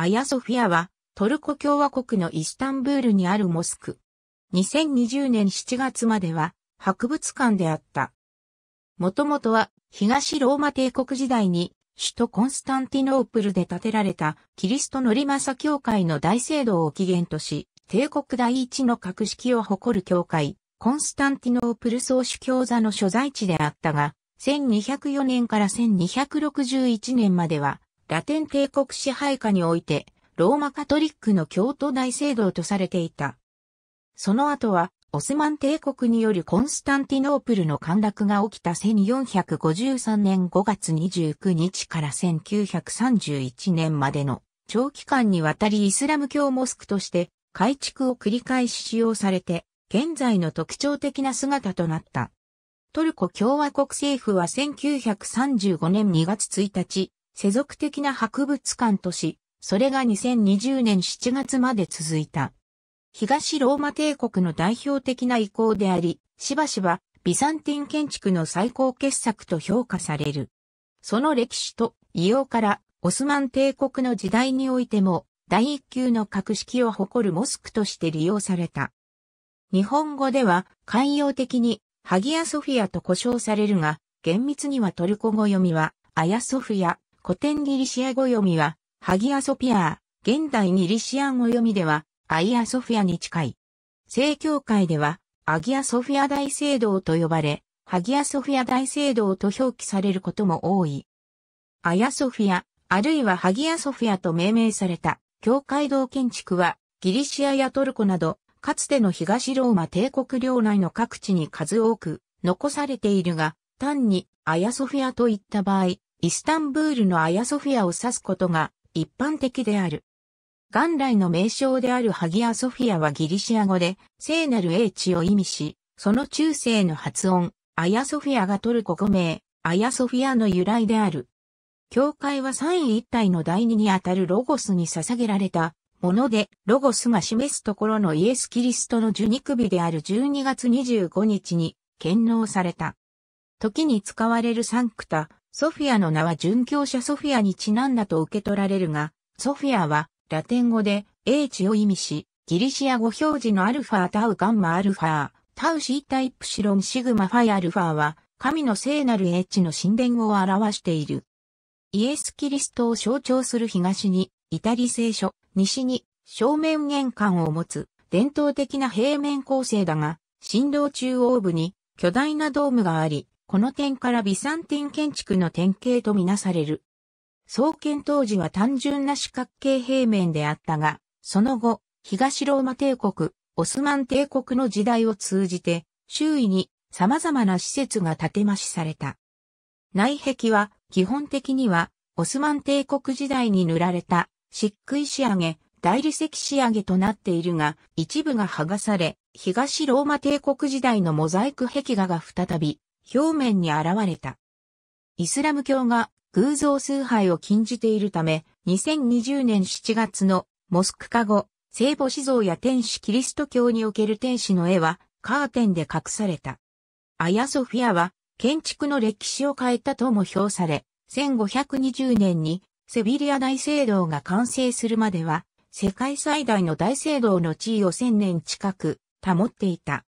アヤソフィアは、トルコ共和国のイスタンブールにあるモスク。2020年7月までは、博物館であった。もともとは、東ローマ帝国時代に、首都コンスタンティノープルで建てられた、キリストのリマサ教会の大聖堂を起源とし、帝国第一の格式を誇る教会、コンスタンティノープル総主教座の所在地であったが、1204年から1261年までは、ラテン帝国支配下において、ローマカトリックの京都大聖堂とされていた。その後は、オスマン帝国によるコンスタンティノープルの陥落が起きた1453年5月29日から1931年までの長期間にわたりイスラム教モスクとして改築を繰り返し使用されて、現在の特徴的な姿となった。トルコ共和国政府は1935年2月1日、世俗的な博物館とし、それが2020年7月まで続いた。東ローマ帝国の代表的な遺構であり、しばしばビサンティン建築の最高傑作と評価される。その歴史と異様からオスマン帝国の時代においても第一級の格式を誇るモスクとして利用された。日本語では慣用的にハギアソフィアと呼称されるが、厳密にはトルコ語読みはアヤソフィア古典ギリシア語読みは、ハギアソピアー、現代ギリシア語読みでは、アイアソフィアに近い。正教会では、アギアソフィア大聖堂と呼ばれ、ハギアソフィア大聖堂と表記されることも多い。アヤソフィア、あるいはハギアソフィアと命名された、教会堂建築は、ギリシアやトルコなど、かつての東ローマ帝国領内の各地に数多く残されているが、単にアヤソフィアといった場合、イスタンブールのアヤソフィアを指すことが一般的である。元来の名称であるハギアソフィアはギリシア語で聖なる英知を意味し、その中世の発音、アヤソフィアがトルコ語名、アヤソフィアの由来である。教会は三位一体の第二にあたるロゴスに捧げられたもので、ロゴスが示すところのイエス・キリストの受肉日である12月25日に献納された。時に使われるサンクタ、ソフィアの名は殉教者ソフィアにちなんだと受け取られるが、ソフィアはラテン語で英知を意味し、ギリシア語表示のアルファタウガンマアルファ、タウシータイプシロンシグマファイアルファは、神の聖なる英知の神殿を表している。イエス・キリストを象徴する東に、イタリ聖書、西に正面玄関を持つ伝統的な平面構成だが、神道中央部に巨大なドームがあり、この点からビサンティン建築の典型とみなされる。創建当時は単純な四角形平面であったが、その後、東ローマ帝国、オスマン帝国の時代を通じて、周囲に様々な施設が建て増しされた。内壁は基本的にはオスマン帝国時代に塗られた漆喰仕上げ、大理石仕上げとなっているが、一部が剥がされ、東ローマ帝国時代のモザイク壁画が再び表面に現れた。イスラム教が偶像崇拝を禁じているため、2020年7月のモスク化後、聖母子像や天使キリスト教における天使の絵はカーテンで隠された。アヤソフィアは建築の歴史を変えたとも評され、1520年にセビリア大聖堂が完成するまでは、世界最大の大聖堂の地位を1000年近く保っていた。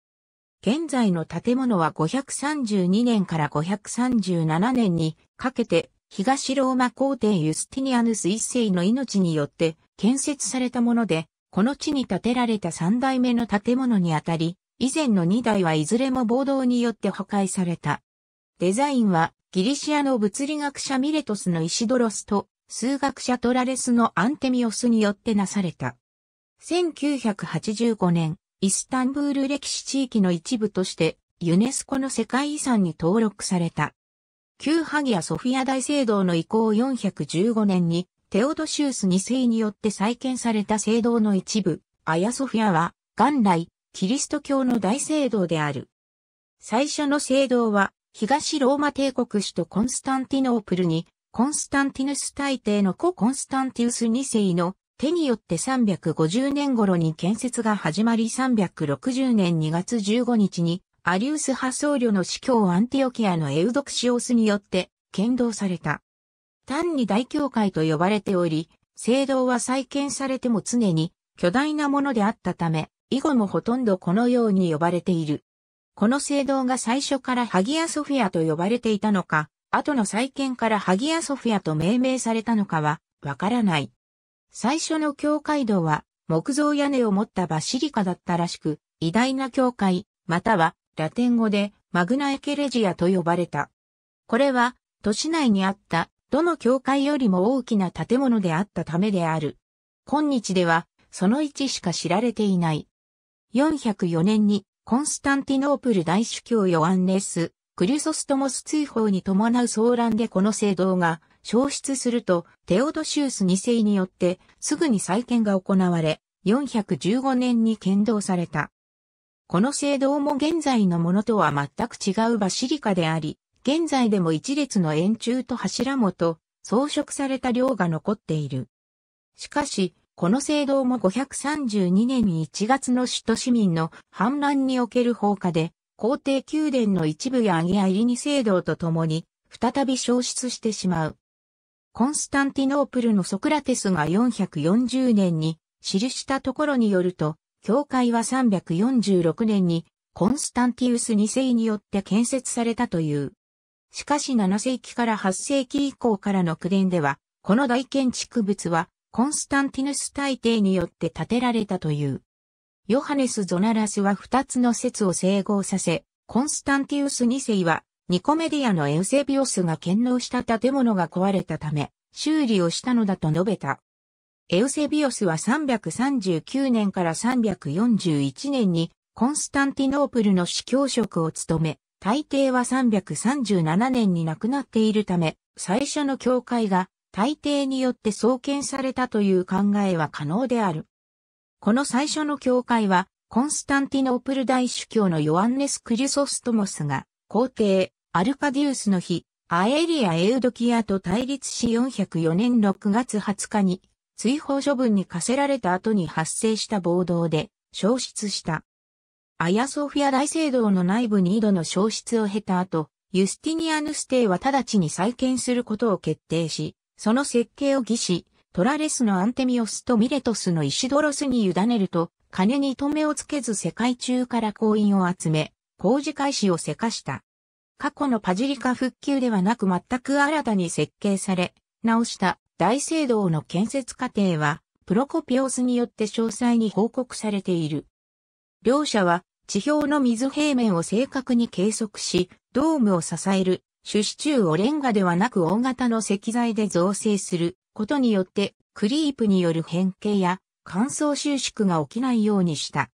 現在の建物は532年から537年にかけて東ローマ皇帝ユスティニアヌス一世の命によって建設されたもので、この地に建てられた三代目の建物にあたり、以前の二代はいずれも暴動によって破壊された。デザインはギリシアの物理学者ミレトスのイシドロスと数学者トラレスのアンテミオスによってなされた。1985年、イスタンブール歴史地域の一部としてユネスコの世界遺産に登録された。旧ハギア・ソフィア大聖堂の移行415年にテオドシウス2世によって再建された聖堂の一部、アヤソフィアは元来キリスト教の大聖堂である。最初の聖堂は東ローマ帝国首都コンスタンティノープルにコンスタンティヌス大帝の子コンスタンティウス2世の手によって350年頃に建設が始まり360年2月15日にアリウス派僧侶の司教アンティオキアのエウドクシオスによって剣道された。単に大教会と呼ばれており、聖堂は再建されても常に巨大なものであったため、以後もほとんどこのように呼ばれている。この聖堂が最初からハギアソフィアと呼ばれていたのか、後の再建からハギアソフィアと命名されたのかは、わからない。最初の教会堂は木造屋根を持ったバシリカだったらしく、偉大な教会、またはラテン語でマグナエケレジアと呼ばれた。これは都市内にあったどの教会よりも大きな建物であったためである。今日ではその位置しか知られていない。404年にコンスタンティノープル大主教ヨアンネス・クリュソストモス追放に伴う騒乱でこの聖堂が消失すると、テオドシウス2世によって、すぐに再建が行われ、415年に建造された。この聖堂も現在のものとは全く違うバシリカであり、現在でも一列の円柱と柱元、装飾された量が残っている。しかし、この聖堂も532年に1月の首都市民の反乱における放火で、皇帝宮殿の一部やアギア入りに聖堂とともに、再び消失してしまう。コンスタンティノープルのソクラテスが440年に記したところによると、教会は346年にコンスタンティウス2世によって建設されたという。しかし7世紀から8世紀以降からの区伝では、この大建築物はコンスタンティヌス大帝によって建てられたという。ヨハネス・ゾナラスは2つの説を整合させ、コンスタンティウス2世はニコメディアのエウセビオスが建納した建物が壊れたため、修理をしたのだと述べた。エウセビオスは339年から341年にコンスタンティノープルの司教職を務め、大抵は337年に亡くなっているため、最初の教会が大抵によって創建されたという考えは可能である。この最初の教会は、コンスタンティノープル大主教のヨアンネス・クリソストモスが、皇帝、アルカディウスの日、アエリア・エウドキアと対立し404年6月20日に、追放処分に課せられた後に発生した暴動で、消失した。アヤソフィア大聖堂の内部に井戸の消失を経た後、ユスティニアヌス帝は直ちに再建することを決定し、その設計を義し、トラレスのアンテミオスとミレトスのイシドロスに委ねると、金に止めをつけず世界中から行員を集め、工事開始をせかした。過去のパジリカ復旧ではなく全く新たに設計され、直した大聖堂の建設過程は、プロコピオスによって詳細に報告されている。両者は、地表の水平面を正確に計測し、ドームを支える、主支柱をレンガではなく大型の石材で造成することによって、クリープによる変形や乾燥収縮が起きないようにした。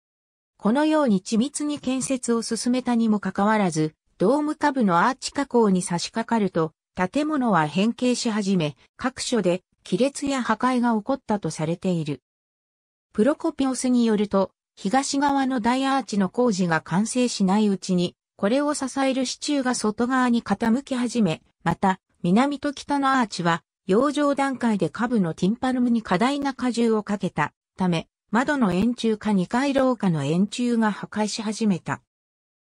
このように緻密に建設を進めたにもかかわらず、ドーム下部のアーチ加工に差し掛かると、建物は変形し始め、各所で亀裂や破壊が起こったとされている。プロコピオスによると、東側の大アーチの工事が完成しないうちに、これを支える支柱が外側に傾き始め、また、南と北のアーチは、養生段階で下部のティンパルムに過大な荷重をかけたため、窓の円柱か2階廊下の円柱が破壊し始めた。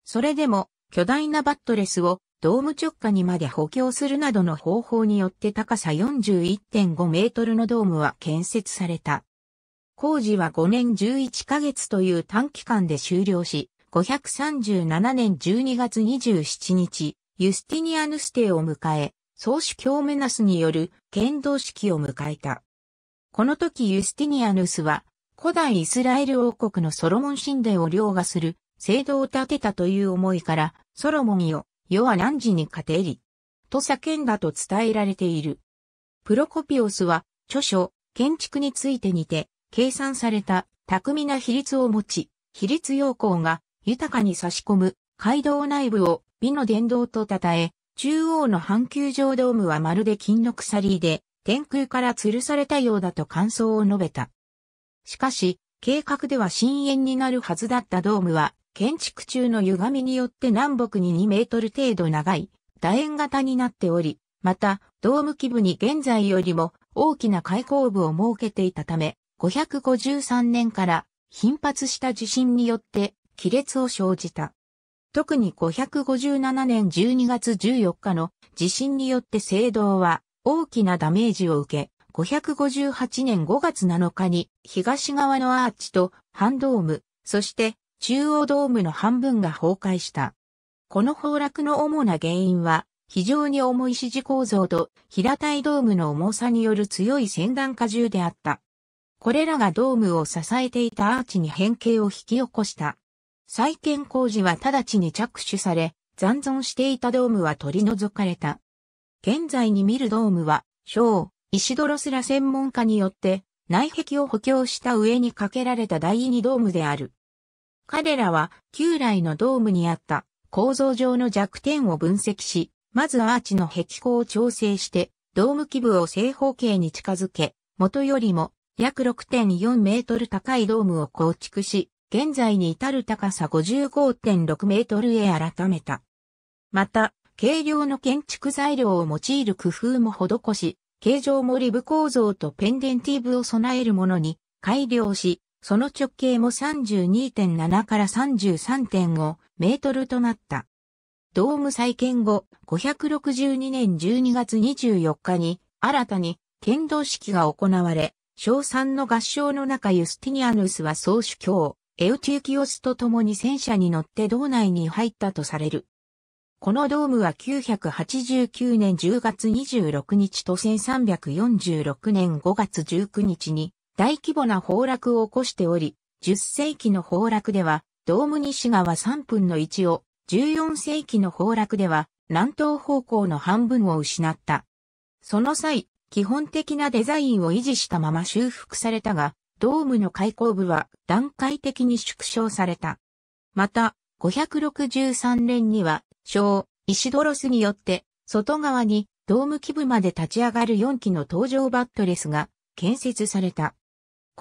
それでも、巨大なバットレスをドーム直下にまで補強するなどの方法によって高さ41.5メートルのドームは建設された。工事は5年11ヶ月という短期間で終了し、537年12月27日、ユスティニアヌステを迎え、総主教メナスによる剣道式を迎えた。この時ユスティニアヌスは、古代イスラエル王国のソロモン神殿を凌駕する制度を立てたという思いから、ソロモンよ、世は何時に勝てり、と叫んだと伝えられている。プロコピオスは、著書、建築についてにて、計算された巧みな比率を持ち、比率要項が豊かに差し込む街道内部を美の殿堂と称え、中央の半球状ドームはまるで金の鎖で、天空から吊るされたようだと感想を述べた。しかし、計画では深淵になるはずだったドームは、建築中の歪みによって南北に2メートル程度長い楕円型になっており、また、ドーム基部に現在よりも大きな開口部を設けていたため、553年から頻発した地震によって亀裂を生じた。特に557年12月14日の地震によって聖堂は大きなダメージを受け、558年5月7日に東側のアーチと半ドーム、そして中央ドームの半分が崩壊した。この崩落の主な原因は、非常に重い支持構造と平たいドームの重さによる強い先端荷重であった。これらがドームを支えていたアーチに変形を引き起こした。再建工事は直ちに着手され、残存していたドームは取り除かれた。現在に見るドームは、小、石泥すら専門家によって、内壁を補強した上に架けられた第二ドームである。彼らは旧来のドームにあった構造上の弱点を分析し、まずアーチの壁高を調整して、ドーム基部を正方形に近づけ、元よりも約6.4メートル高いドームを構築し、現在に至る高さ55.6メートルへ改めた。また、軽量の建築材料を用いる工夫も施し、形状もリブ構造とペンデンティーブを備えるものに改良し、その直径も32.7から33.5メートルとなった。ドーム再建後、562年12月24日に、新たに、剣道式が行われ、賞賛の合唱の中ユスティニアヌスは総主教、エウティウキオスと共に戦車に乗って道内に入ったとされる。このドームは989年10月26日と1346年5月19日に大規模な崩落を起こしており、10世紀の崩落では、ドーム西側3分の1を、14世紀の崩落では、南東方向の半分を失った。その際、基本的なデザインを維持したまま修復されたが、ドームの開口部は段階的に縮小された。また、563年には、小、石ドロスによって、外側にドーム基部まで立ち上がる4基の搭乗バットレスが建設された。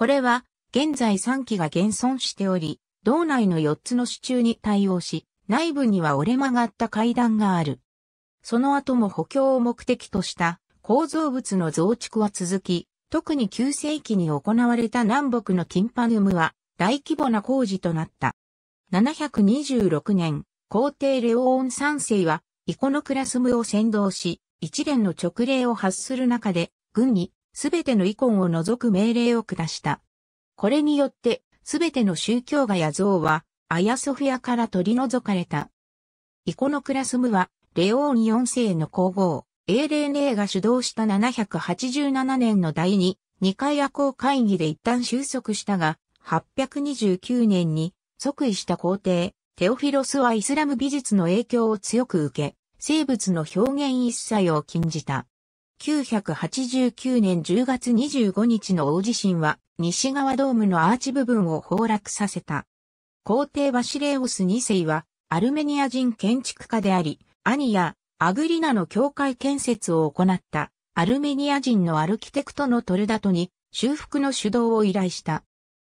これは、現在3基が現存しており、道内の4つの支柱に対応し、内部には折れ曲がった階段がある。その後も補強を目的とした構造物の増築は続き、特に9世紀に行われた南北のティンパヌムは大規模な工事となった。726年、皇帝レオーン3世は、イコノクラスムを先導し、一連の勅令を発する中で、軍にすべてのイコンを除く命令を下した。これによって、すべての宗教画や像は、アヤソフィアから取り除かれた。イコノクラスムは、レオーニ4世の皇后、エーレン・レイが主導した787年の第2、2回夜行会議で一旦収束したが、829年に即位した皇帝、テオフィロスはイスラム美術の影響を強く受け、生物の表現一切を禁じた。1989年10月25日の大地震は西側ドームのアーチ部分を崩落させた。皇帝バシレオス2世はアルメニア人建築家であり、アニやアグリナの教会建設を行ったアルメニア人のアルキテクトのトルダトに修復の主導を依頼した。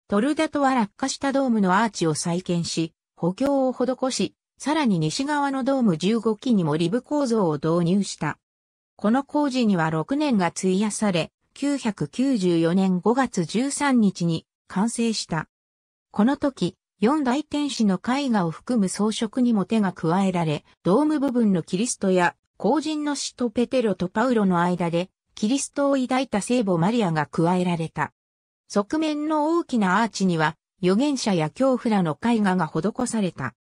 トルダトは落下したドームのアーチを再建し、補強を施し、さらに西側のドーム15基にもリブ構造を導入した。この工事には6年が費やされ、994年5月13日に完成した。この時、四大天使の絵画を含む装飾にも手が加えられ、ドーム部分のキリストや、後人の使徒ペテロとパウロの間で、キリストを抱いた聖母マリアが加えられた。側面の大きなアーチには、預言者や恐怖らの絵画が施された。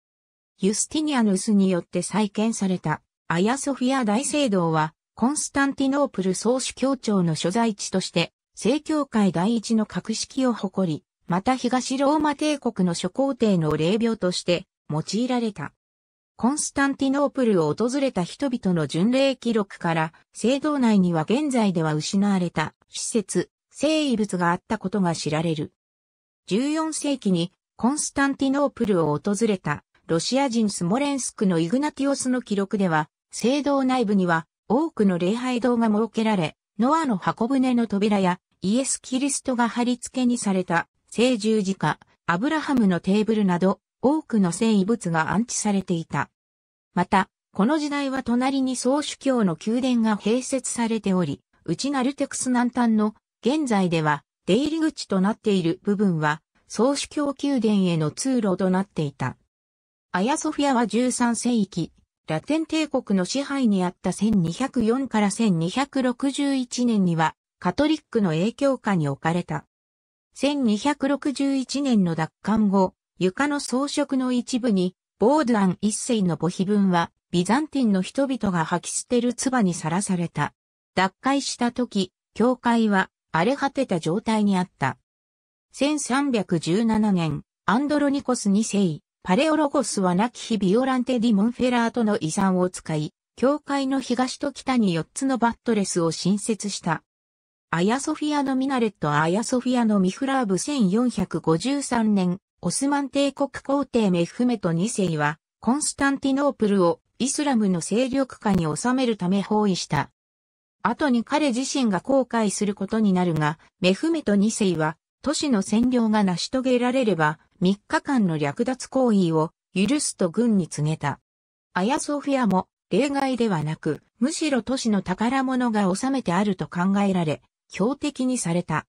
ユスティニアヌスによって再建された、アヤソフィア大聖堂は、コンスタンティノープル総主教庁の所在地として、正教会第一の格式を誇り、また東ローマ帝国の諸皇帝の霊廟として用いられた。コンスタンティノープルを訪れた人々の巡礼記録から、聖堂内には現在では失われた施設、聖遺物があったことが知られる。14世紀にコンスタンティノープルを訪れたロシア人スモレンスクのイグナティオスの記録では、聖堂内部には多くの礼拝堂が設けられ、ノアの箱舟の扉やイエス・キリストが貼り付けにされた聖十字架、アブラハムのテーブルなど多くの聖遺物が安置されていた。また、この時代は隣に総主教の宮殿が併設されており、内ナルテクス南端の現在では出入り口となっている部分は総主教宮殿への通路となっていた。アヤソフィアは13世紀、ラテン帝国の支配にあった1204から1261年には、カトリックの影響下に置かれた。1261年の奪還後、床の装飾の一部に、ボードアン一世の墓碑文は、ビザンティンの人々が吐き捨てる唾にさらされた。脱会した時、教会は荒れ果てた状態にあった。1317年、アンドロニコス2世、パレオロゴスは亡き日ビオランテ・ディ・モンフェラートの遺産を使い、教会の東と北に4つのバットレスを新設した。アヤソフィアのミナレットアヤソフィアのミフラーブ1453年、オスマン帝国皇帝メフメト2世は、コンスタンティノープルをイスラムの勢力下に収めるため包囲した。後に彼自身が後悔することになるが、メフメト2世は都市の占領が成し遂げられれば、3日間の略奪行為を許すと軍に告げた。アヤソフィアも例外ではなく、むしろ都市の宝物が収めてあると考えられ、標的にされた。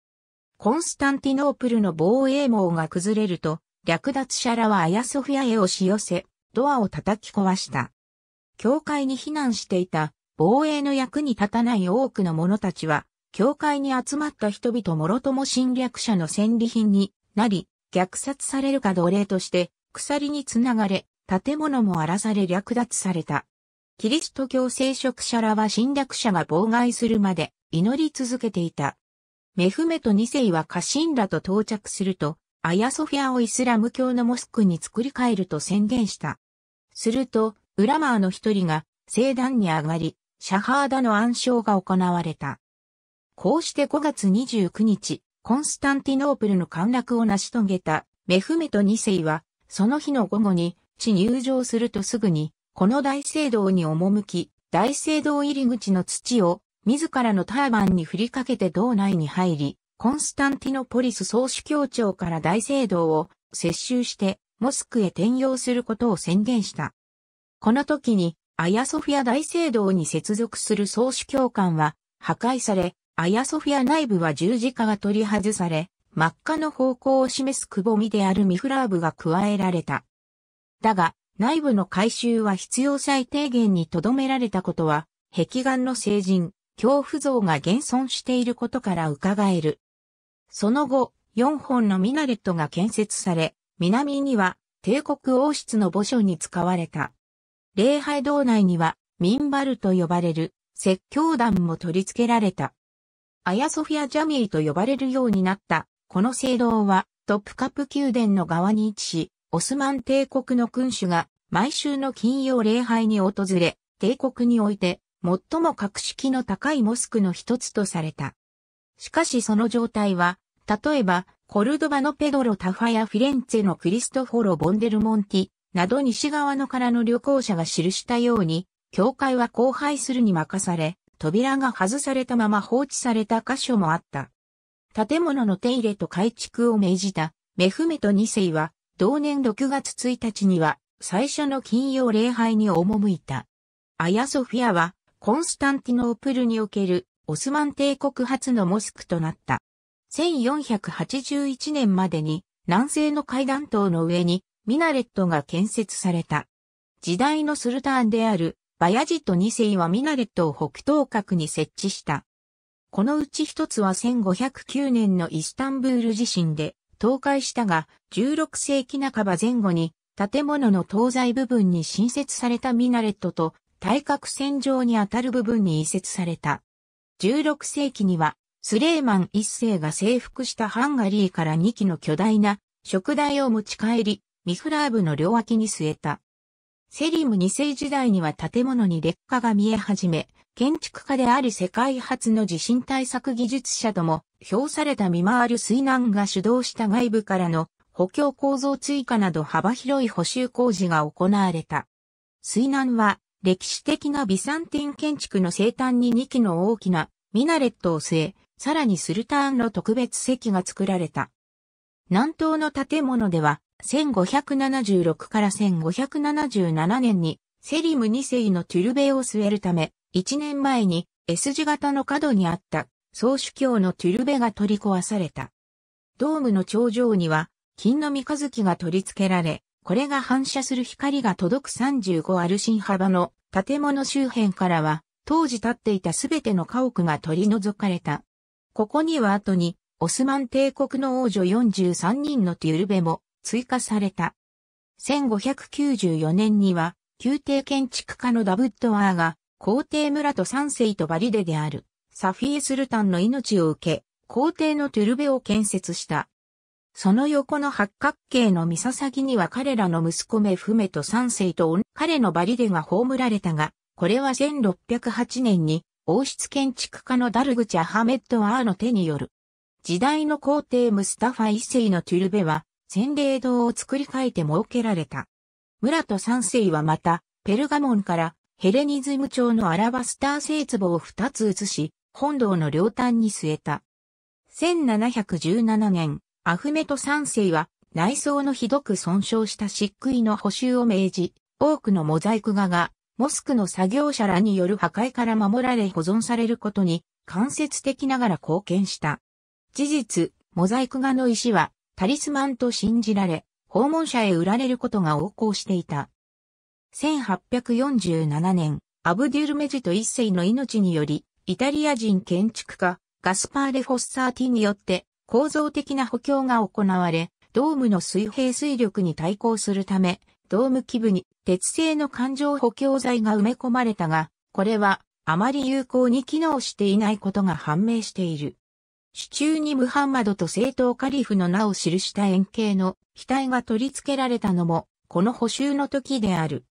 コンスタンティノープルの防衛網が崩れると、略奪者らはアヤソフィアへ押し寄せ、ドアを叩き壊した。教会に避難していた防衛の役に立たない多くの者たちは、教会に集まった人々もろとも侵略者の戦利品になり、虐殺されるか奴隷として、鎖につながれ、建物も荒らされ略奪された。キリスト教聖職者らは侵略者が妨害するまで祈り続けていた。メフメト2世は家臣らと到着すると、アヤソフィアをイスラム教のモスクに作り変えると宣言した。すると、ウラマーの一人が、聖壇に上がり、シャハーダの暗唱が行われた。こうして5月29日、コンスタンティノープルの陥落を成し遂げたメフメト2世は、その日の午後に、地入場するとすぐに、この大聖堂に赴き、大聖堂入り口の土を、自らのターバンに振りかけて道内に入り、コンスタンティノポリス総主教庁から大聖堂を接収して、モスクへ転用することを宣言した。この時に、アヤソフィア大聖堂に接続する総主教官は破壊され、アヤソフィア内部は十字架が取り外され、真っ赤の方向を示すくぼみであるミフラーブが加えられた。だが、内部の改修は必要最低限に留められたことは、壁岩の聖人、恐怖像が現存していることから伺える。その後、四本のミナレットが建設され、南には帝国王室の墓所に使われた。礼拝堂内にはミンバルと呼ばれる説教団も取り付けられた。アヤソフィアジャミーと呼ばれるようになった。この聖堂はトップカップ宮殿の側に位置し、オスマン帝国の君主が毎週の金曜礼拝に訪れ、帝国において最も格式の高いモスクの一つとされた。しかしその状態は、例えば、コルドバのペドロ・タファやフィレンツェのクリストフォロ・ボンデル・モンティなど西側のからの旅行者が記したように、教会は荒廃するに任され、扉が外されたまま放置された箇所もあった。建物の手入れと改築を命じたメフメト2世は同年6月1日には最初の金曜礼拝に赴いた。アヤソフィアはコンスタンティノープルにおけるオスマン帝国初のモスクとなった。1481年までに南西の階段塔の上にミナレットが建設された。時代のスルターンであるバヤジとト2世はミナレットを北東角に設置した。このうち一つは1509年のイスタンブール地震で倒壊したが、16世紀半ば前後に建物の東西部分に新設されたミナレットと対角線上にあたる部分に移設された。16世紀にはスレーマン一世が征服したハンガリーから2基の巨大な食台を持ち帰り、ミフラーブの両脇に据えた。セリム2世時代には建物に劣化が見え始め、建築家である世界初の地震対策技術者とも評された見回る水難が主導した外部からの補強構造追加など幅広い補修工事が行われた。水難は歴史的なビサンティン建築の生誕に2基の大きなミナレットを据え、さらにスルターンの特別席が作られた。南東の建物では1576から1577年にセリム2世のトゥルベを据えるため、1年前に S 字型の角にあった総主教のトゥルベが取り壊された。ドームの頂上には金の三日月が取り付けられ、これが反射する光が届く35アルシン幅の建物周辺からは、当時建っていたすべての家屋が取り除かれた。ここには後に、オスマン帝国の王女43人のトゥルベも追加された。1594年には、宮廷建築家のダブッドワーが、皇帝村と三世とバリデである、サフィエスルタンの命を受け、皇帝のトゥルベを建設した。その横の八角形の三崎には彼らの息子メフメと三世と彼のバリデが葬られたが、これは1608年に王室建築家のダルグチ・ャ・ハメッド・アーの手による。時代の皇帝ムスタファ一世のトゥルベは洗礼堂を作り変えて設けられた。村と三世はまた、ペルガモンからヘレニズム町のアラバスター製壺を二つ移し、本堂の両端に据えた。1717年、アフメト三世は内装のひどく損傷した漆喰の補修を命じ、多くのモザイク画がモスクの作業者らによる破壊から守られ保存されることに間接的ながら貢献した。事実、モザイク画の石はタリスマンと信じられ、訪問者へ売られることが横行していた。1847年、アブデュルメジと一世の命により、イタリア人建築家、ガスパーレ・フォッサーティによって構造的な補強が行われ、ドームの水平水力に対抗するため、ドーム基部に鉄製の環状補強材が埋め込まれたが、これはあまり有効に機能していないことが判明している。支柱にムハンマドと正統カリフの名を記した円形の額が取り付けられたのも、この補修の時である。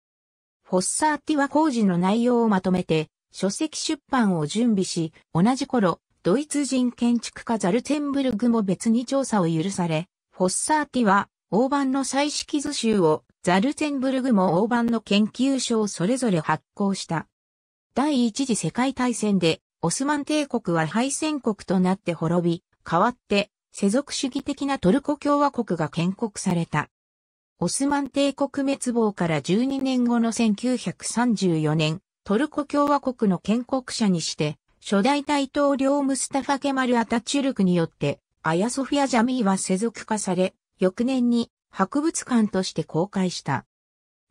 フォッサーティは工事の内容をまとめて、書籍出版を準備し、同じ頃、ドイツ人建築家ザルツェンブルグも別に調査を許され、フォッサーティは、大判の彩色図集を、ザルツェンブルグも大判の研究所をそれぞれ発行した。第一次世界大戦でオスマン帝国は敗戦国となって滅び、代わって、世俗主義的なトルコ共和国が建国された。オスマン帝国滅亡から12年後の1934年、トルコ共和国の建国者にして、初代大統領ムスタファ・ケマル・アタチュルクによって、アヤソフィア・ジャミーは世俗化され、翌年に博物館として公開した。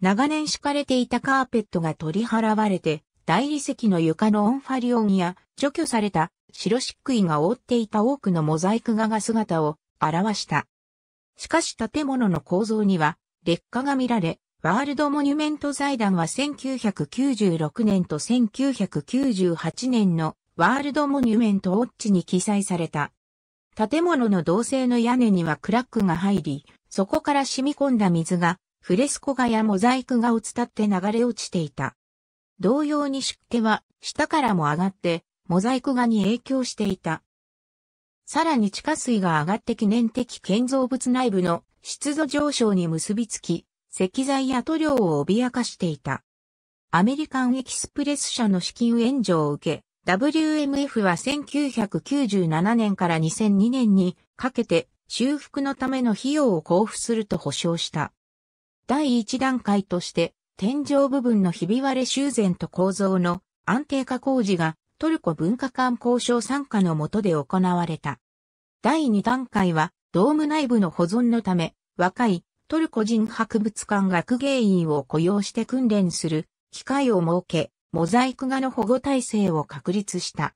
長年敷かれていたカーペットが取り払われて、大理石の床のオンファリオンや除去された白漆喰が覆っていた多くのモザイク画が姿を表した。しかし建物の構造には劣化が見られ、ワールドモニュメント財団は1996年と1998年のワールドモニュメントウォッチに記載された。建物の同性の屋根にはクラックが入り、そこから染み込んだ水がフレスコ画やモザイク画を伝って流れ落ちていた。同様に湿気は下からも上がってモザイク画に影響していた。さらに地下水が上がって記念的建造物内部の湿度上昇に結びつき、石材や塗料を脅かしていた。アメリカンエキスプレス社の資金援助を受け、WMF は1997年から2002年にかけて修復のための費用を交付すると保証した。第1段階として天井部分のひび割れ修繕と構造の安定化工事がトルコ文化間交渉参加の下で行われた。第2段階はドーム内部の保存のため若いトルコ人博物館学芸員を雇用して訓練する機会を設け、モザイク画の保護体制を確立した。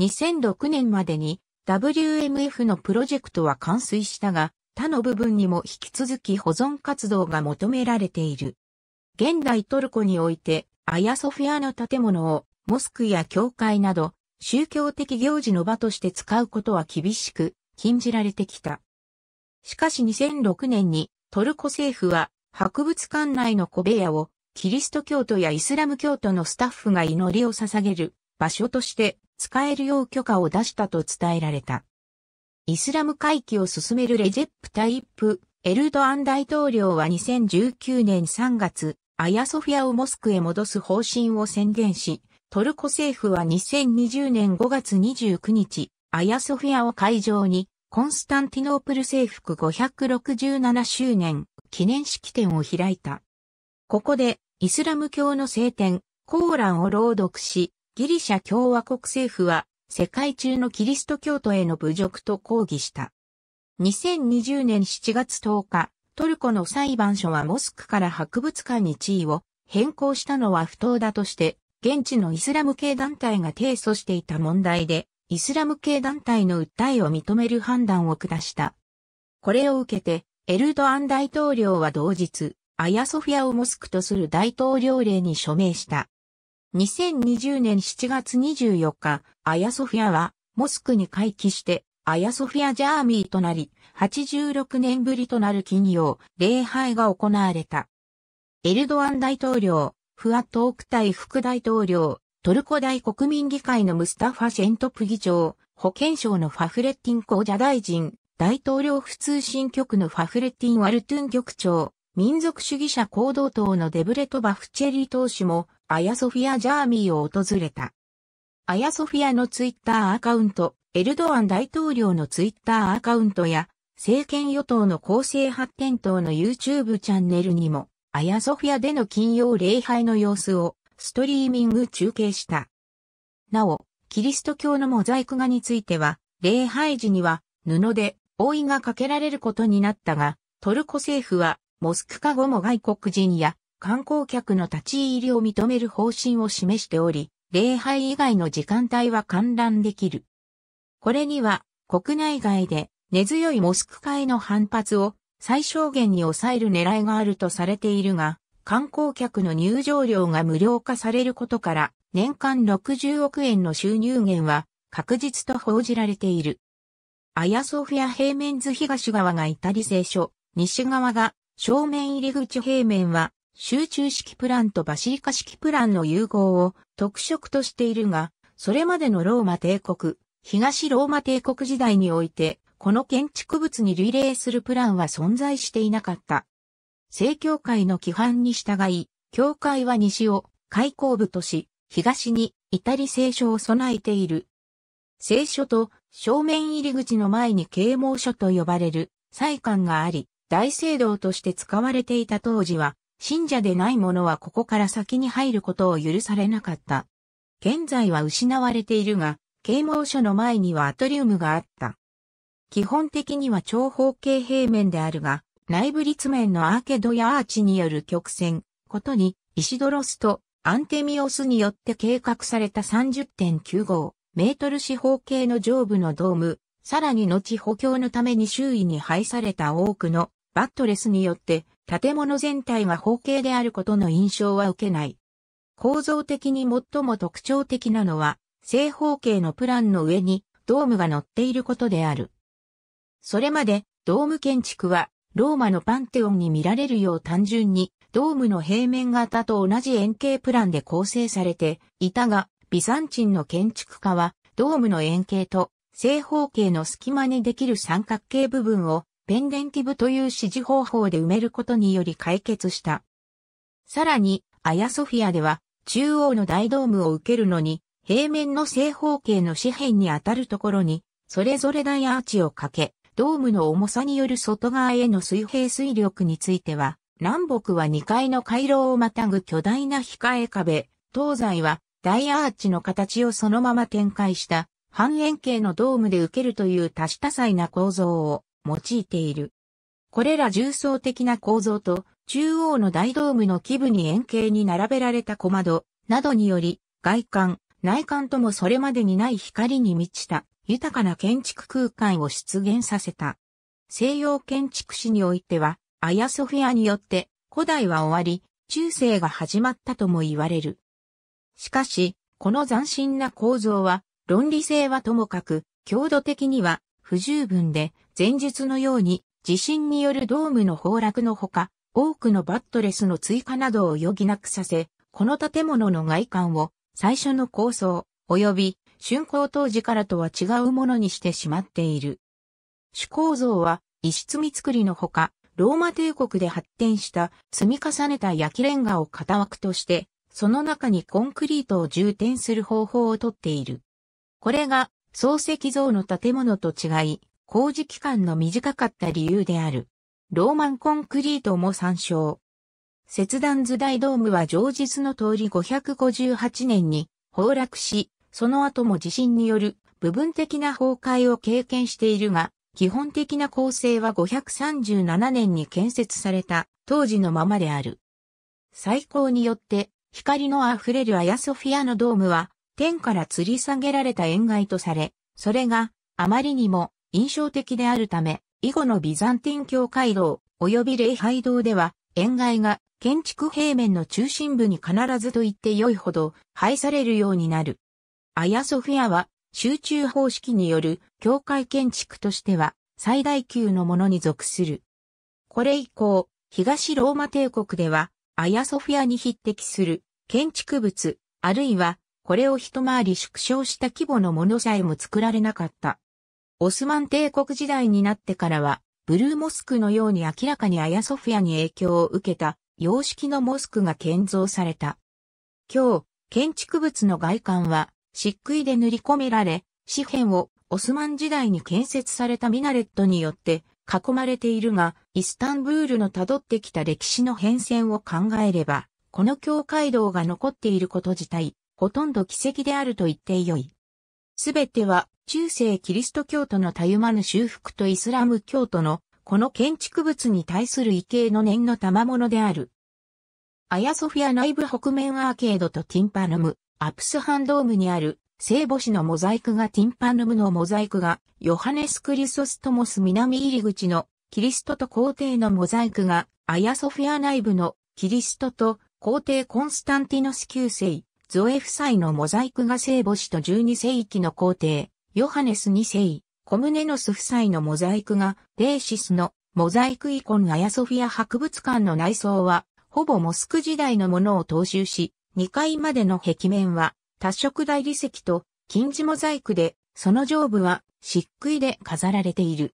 2006年までに WMF のプロジェクトは完遂したが、他の部分にも引き続き保存活動が求められている。現代トルコにおいて、アヤソフィアの建物を、モスクや教会など、宗教的行事の場として使うことは厳しく、禁じられてきた。しかし2006年に、トルコ政府は、博物館内の小部屋を、キリスト教徒やイスラム教徒のスタッフが祈りを捧げる場所として使えるよう許可を出したと伝えられた。イスラム回帰を進めるレジェップ・タイップ・エルドアン大統領は2019年3月、アヤソフィアをモスクへ戻す方針を宣言し、トルコ政府は2020年5月29日、アヤソフィアを会場に、コンスタンティノープル征服567周年記念式典を開いた。ここで、イスラム教の聖典、コーランを朗読し、ギリシャ共和国政府は、世界中のキリスト教徒への侮辱と抗議した。2020年7月10日、トルコの裁判所はモスクから博物館に地位を変更したのは不当だとして、現地のイスラム系団体が提訴していた問題で、イスラム系団体の訴えを認める判断を下した。これを受けて、エルドアン大統領は同日、アヤソフィアをモスクとする大統領令に署名した。2020年7月24日、アヤソフィアはモスクに回帰してアヤソフィアジャーミーとなり、86年ぶりとなる金曜、礼拝が行われた。エルドアン大統領、フアトークタイ副大統領、トルコ大国民議会のムスタファ・シェントプ議長、保健省のファフレッティンコジャ大臣、大統領府通信局のファフレッティン・ワルトゥン局長、民族主義者行動党のデブレト・バフチェリー党首も、アヤソフィア・ジャーミーを訪れた。アヤソフィアのツイッターアカウント、エルドアン大統領のツイッターアカウントや、政権与党の公正発展党の YouTube チャンネルにも、アヤソフィアでの金曜礼拝の様子をストリーミング中継した。なお、キリスト教のモザイク画については、礼拝時には布で覆いがかけられることになったが、トルコ政府はモスク化後も外国人や観光客の立ち入りを認める方針を示しており、礼拝以外の時間帯は観覧できる。これには国内外で根強いモスク海の反発を最小限に抑える狙いがあるとされているが、観光客の入場料が無料化されることから、年間60億円の収入源は確実と報じられている。アヤソフィア平面図東側がイタリ聖書、西側が正面入り口平面は集中式プランとバシリカ式プランの融合を特色としているが、それまでのローマ帝国、東ローマ帝国時代において、この建築物に類例するプランは存在していなかった。正教会の規範に従い、教会は西を開口部とし、東に至り聖書を備えている。聖書と正面入り口の前に啓蒙書と呼ばれる祭館があり、大聖堂として使われていた当時は、信者でない者はここから先に入ることを許されなかった。現在は失われているが、啓蒙書の前にはアトリウムがあった。基本的には長方形平面であるが、内部立面のアーケードやアーチによる曲線、ことに、イシドロスとアンテミオスによって計画された30.95メートル四方形の上部のドーム、さらに後補強のために周囲に配された多くのバットレスによって建物全体が方形であることの印象は受けない。構造的に最も特徴的なのは正方形のプランの上にドームが乗っていることである。それまでドーム建築はローマのパンテオンに見られるよう単純にドームの平面型と同じ円形プランで構成されていたが、ビサンチンの建築家はドームの円形と正方形の隙間にできる三角形部分をペンデンティブという指示方法で埋めることにより解決した。さらに、アヤソフィアでは中央の大ドームを受けるのに平面の正方形の四辺に当たるところに、それぞれ大アーチをかけ、ドームの重さによる外側への水平水力については、南北は2階の回廊をまたぐ巨大な控え壁、東西は大アーチの形をそのまま展開した半円形のドームで受けるという多種多彩な構造を用いている。これら重層的な構造と中央の大ドームの基部に円形に並べられた小窓などにより外観、内観ともそれまでにない光に満ちた豊かな建築空間を出現させた。西洋建築史においては、アヤソフィアによって古代は終わり、中世が始まったとも言われる。しかし、この斬新な構造は、論理性はともかく、強度的には不十分で、前述のように地震によるドームの崩落のほか、多くのバットレスの追加などを余儀なくさせ、この建物の外観を最初の構想、及び竣工当時からとは違うものにしてしまっている。主構造は、石積み作りのほか、ローマ帝国で発展した積み重ねた焼きレンガを型枠として、その中にコンクリートを充填する方法をとっている。これが、漱石像の建物と違い、工事期間の短かった理由である。ローマンコンクリートも参照。切断図大ドームは上日の通り558年に崩落し、その後も地震による部分的な崩壊を経験しているが、基本的な構成は537年に建設された当時のままである。最高によって光のあふれるアヤソフィアのドームは天から吊り下げられた円外とされ、それがあまりにも印象的であるため、以後のビザンティン教会堂及び礼拝堂では円外が建築平面の中心部に必ずと言って良いほど配されるようになる。アヤソフィアは集中方式による教会建築としては最大級のものに属する。これ以降、東ローマ帝国ではアヤソフィアに匹敵する建築物、あるいはこれを一回り縮小した規模のものさえも作られなかった。オスマン帝国時代になってからは、ブルーモスクのように明らかにアヤソフィアに影響を受けた様式のモスクが建造された。今日、建築物の外観は漆喰で塗り込められ、紙辺をオスマン時代に建設されたミナレットによって囲まれているが、イスタンブールの辿ってきた歴史の変遷を考えれば、この教会堂が残っていること自体、ほとんど奇跡であると言ってよい。すべては中世キリスト教徒のたゆまぬ修復とイスラム教徒のこの建築物に対する異形の念の賜物である。アヤソフィア内部北面アーケードとティンパヌム、アプスハンドームにある聖母子のモザイクがティンパヌムのモザイクがヨハネス・クリソストモス南入り口のキリストと皇帝のモザイクがアヤソフィア内部のキリストと皇帝コンスタンティノス9世、ゾエ夫妻のモザイクが聖母子と12世紀の皇帝、ヨハネス2世、コムネノス夫妻のモザイクが、レーシスのモザイクイコンアヤソフィア博物館の内装は、ほぼモスク時代のものを踏襲し、2階までの壁面は、多色大理石と金字モザイクで、その上部は漆喰で飾られている。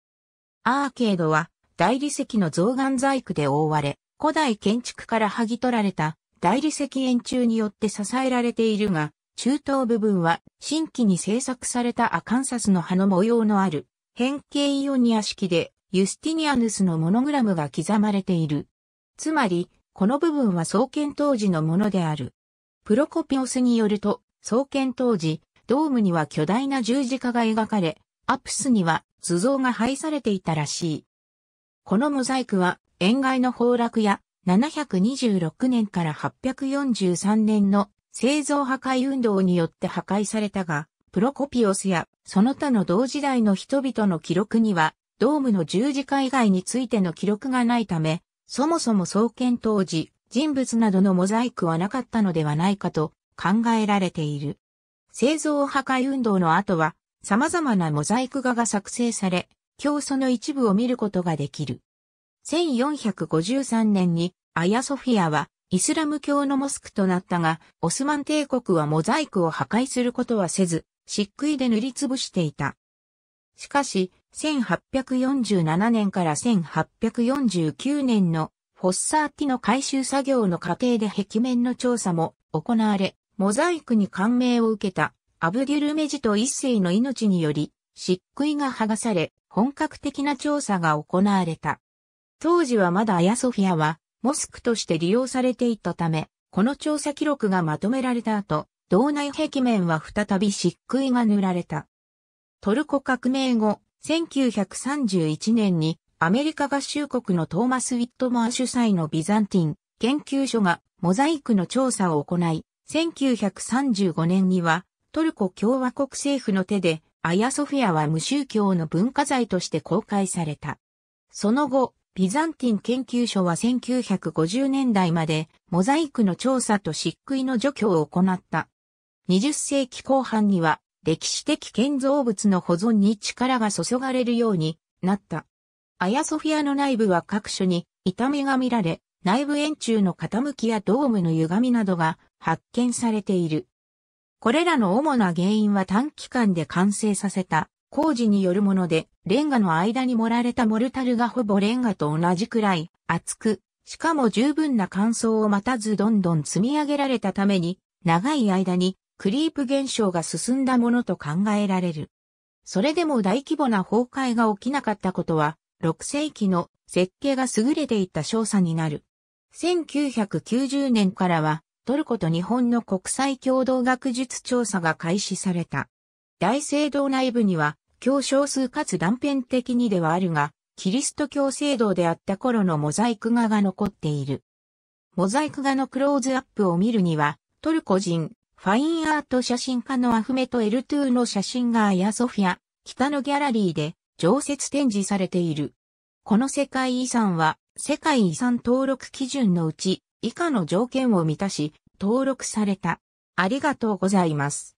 アーケードは大理石の象眼細工で覆われ、古代建築から剥ぎ取られた大理石円柱によって支えられているが、中東部分は新規に制作されたアカンサスの葉の模様のある変形イオニア式でユスティニアヌスのモノグラムが刻まれている。つまり、この部分は創建当時のものである。プロコピオスによると、創建当時、ドームには巨大な十字架が描かれ、アプスには図像が配されていたらしい。このモザイクは、円外の崩落や、726年から843年の製造破壊運動によって破壊されたが、プロコピオスやその他の同時代の人々の記録には、ドームの十字架以外についての記録がないため、そもそも創建当時、人物などのモザイクはなかったのではないかと考えられている。製造破壊運動の後は、様々なモザイク画が作成され、競争の一部を見ることができる。1453年に、アヤソフィアは、イスラム教のモスクとなったが、オスマン帝国はモザイクを破壊することはせず、漆喰で塗りつぶしていた。しかし、1847年から1849年のフォッサーティの改修作業の過程で壁面の調査も行われ、モザイクに感銘を受けたアブデュルメジと一世の命により、漆喰が剥がされ、本格的な調査が行われた。当時はまだアヤソフィアはモスクとして利用されていたため、この調査記録がまとめられた後、道内壁面は再び漆喰が塗られた。トルコ革命後、1931年にアメリカ合衆国のトーマス・ウィットモア主催のビザンティン研究所がモザイクの調査を行い、1935年にはトルコ共和国政府の手でアヤソフィアは無宗教の文化財として公開された。その後、ビザンティン研究所は1950年代までモザイクの調査と漆喰の除去を行った。20世紀後半には歴史的建造物の保存に力が注がれるようになった。アヤソフィアの内部は各所に痛みが見られ、内部円柱の傾きやドームの歪みなどが発見されている。これらの主な原因は短期間で完成させた工事によるもので、レンガの間に盛られたモルタルがほぼレンガと同じくらい厚く、しかも十分な乾燥を待たずどんどん積み上げられたために、長い間にクリープ現象が進んだものと考えられる。それでも大規模な崩壊が起きなかったことは、6世紀の設計が優れていた調査になる。1990年からは、トルコと日本の国際共同学術調査が開始された。大聖堂内部には、教少数かつ断片的にではあるが、キリスト教聖堂であった頃のモザイク画が残っている。モザイク画のクローズアップを見るには、トルコ人、ファインアート写真家のアフメト・エルトゥーの写真がアヤソフィア、北のギャラリーで常設展示されている。この世界遺産は、世界遺産登録基準のうち、以下の条件を満たし、登録された。ありがとうございます。